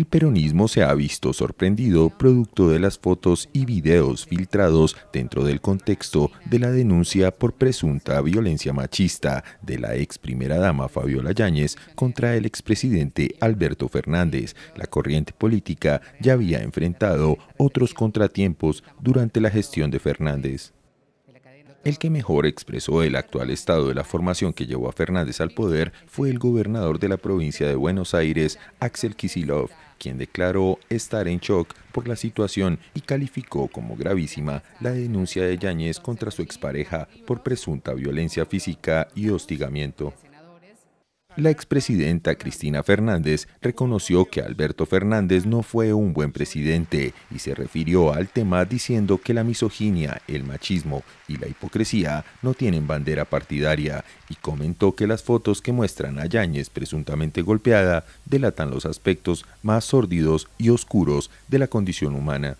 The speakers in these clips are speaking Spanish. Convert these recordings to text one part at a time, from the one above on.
el peronismo se ha visto sorprendido producto de las fotos y videos filtrados dentro del contexto de la denuncia por presunta violencia machista de la ex primera dama Fabiola Yáñez contra el expresidente Alberto Fernández. La corriente política ya había enfrentado otros contratiempos durante la gestión de Fernández. El que mejor expresó el actual estado de la formación que llevó a Fernández al poder fue el gobernador de la provincia de Buenos Aires, Axel Kisilov, quien declaró estar en shock por la situación y calificó como gravísima la denuncia de Yáñez contra su expareja por presunta violencia física y hostigamiento. La expresidenta Cristina Fernández reconoció que Alberto Fernández no fue un buen presidente y se refirió al tema diciendo que la misoginia, el machismo y la hipocresía no tienen bandera partidaria y comentó que las fotos que muestran a Yáñez presuntamente golpeada delatan los aspectos más sórdidos y oscuros de la condición humana.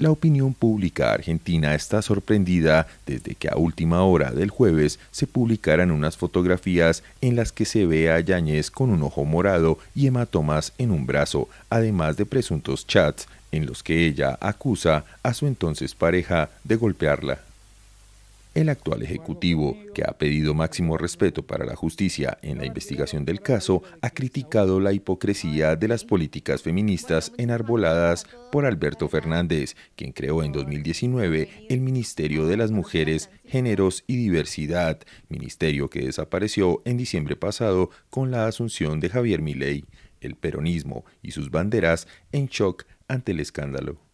La opinión pública argentina está sorprendida desde que a última hora del jueves se publicaran unas fotografías en las que se ve a Yáñez con un ojo morado y hematomas en un brazo, además de presuntos chats en los que ella acusa a su entonces pareja de golpearla el actual Ejecutivo, que ha pedido máximo respeto para la justicia en la investigación del caso, ha criticado la hipocresía de las políticas feministas enarboladas por Alberto Fernández, quien creó en 2019 el Ministerio de las Mujeres, Géneros y Diversidad, ministerio que desapareció en diciembre pasado con la asunción de Javier Milei, el peronismo y sus banderas en shock ante el escándalo.